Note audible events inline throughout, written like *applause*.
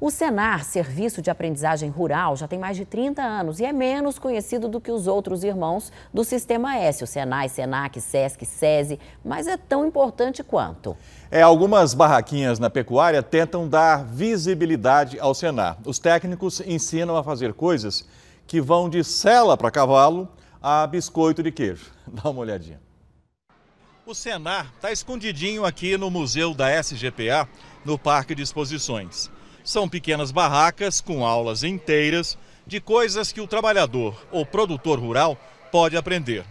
O Senar, Serviço de Aprendizagem Rural, já tem mais de 30 anos e é menos conhecido do que os outros irmãos do Sistema S, o Senai, Senac, Sesc, SESI, mas é tão importante quanto. É, algumas barraquinhas na pecuária tentam dar visibilidade ao Senar. Os técnicos ensinam a fazer coisas que vão de sela para cavalo a biscoito de queijo. *laughs* Dá uma olhadinha. O Senar está escondidinho aqui no Museu da SGPA, no Parque de Exposições. São pequenas barracas com aulas inteiras de coisas que o trabalhador ou produtor rural pode aprender.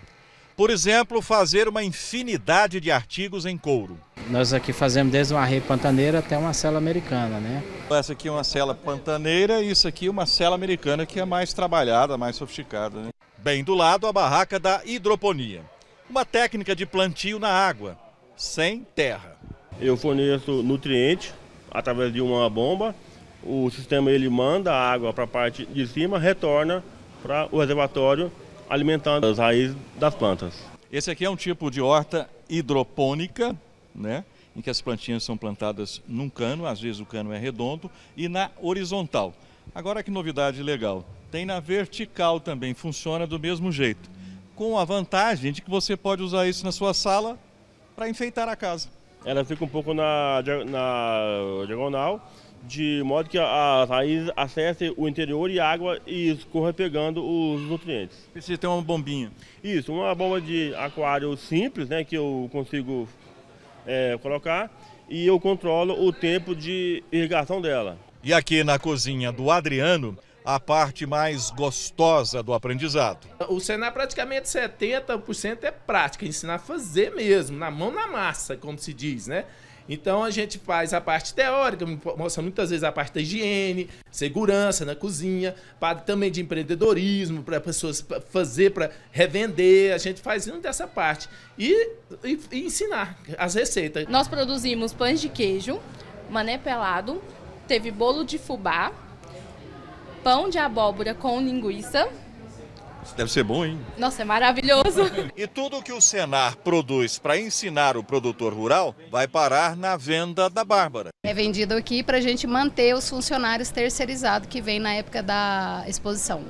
Por exemplo, fazer uma infinidade de artigos em couro. Nós aqui fazemos desde uma rei pantaneira até uma cela americana, né? Essa aqui é uma cela pantaneira e isso aqui é uma cela americana que é mais trabalhada, mais sofisticada. Né? Bem do lado, a barraca da hidroponia. Uma técnica de plantio na água, sem terra. Eu forneço nutrientes através de uma bomba. O sistema ele manda a água para a parte de cima, retorna para o reservatório alimentando as raízes das plantas. Esse aqui é um tipo de horta hidropônica, né? em que as plantinhas são plantadas num cano, às vezes o cano é redondo, e na horizontal. Agora que novidade legal, tem na vertical também, funciona do mesmo jeito, com a vantagem de que você pode usar isso na sua sala para enfeitar a casa ela fica um pouco na, na diagonal, de modo que a raiz acesse o interior e a água e escorra pegando os nutrientes. Precisa ter uma bombinha. Isso, uma bomba de aquário simples, né, que eu consigo é, colocar, e eu controlo o tempo de irrigação dela. E aqui na cozinha do Adriano, a parte mais gostosa do aprendizado. O Senar praticamente 70% é prática, ensinar a fazer mesmo, na mão na massa, como se diz, né? Então a gente faz a parte teórica, mostra muitas vezes a parte da higiene, segurança na cozinha, parte também de empreendedorismo, para pessoas fazer, para revender. A gente faz um dessa parte. E, e, e, ensinar as receitas. Nós produzimos pães de queijo, mané pelado, teve bolo de fubá, pão de abóbora com linguiça. Isso deve ser bom, hein? Nossa, é maravilhoso. e tudo que o Senar produz para ensinar o produtor rural vai parar na venda da Bárbara. É vendido aqui para a gente manter os funcionários terceirizados que vem na época da exposição.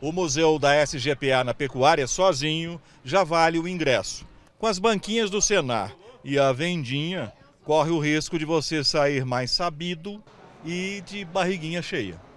O museu da SGPA na pecuária sozinho já vale o ingresso. Com as banquinhas do Senar e a vendinha, corre o risco de você sair mais sabido e de barriguinha cheia.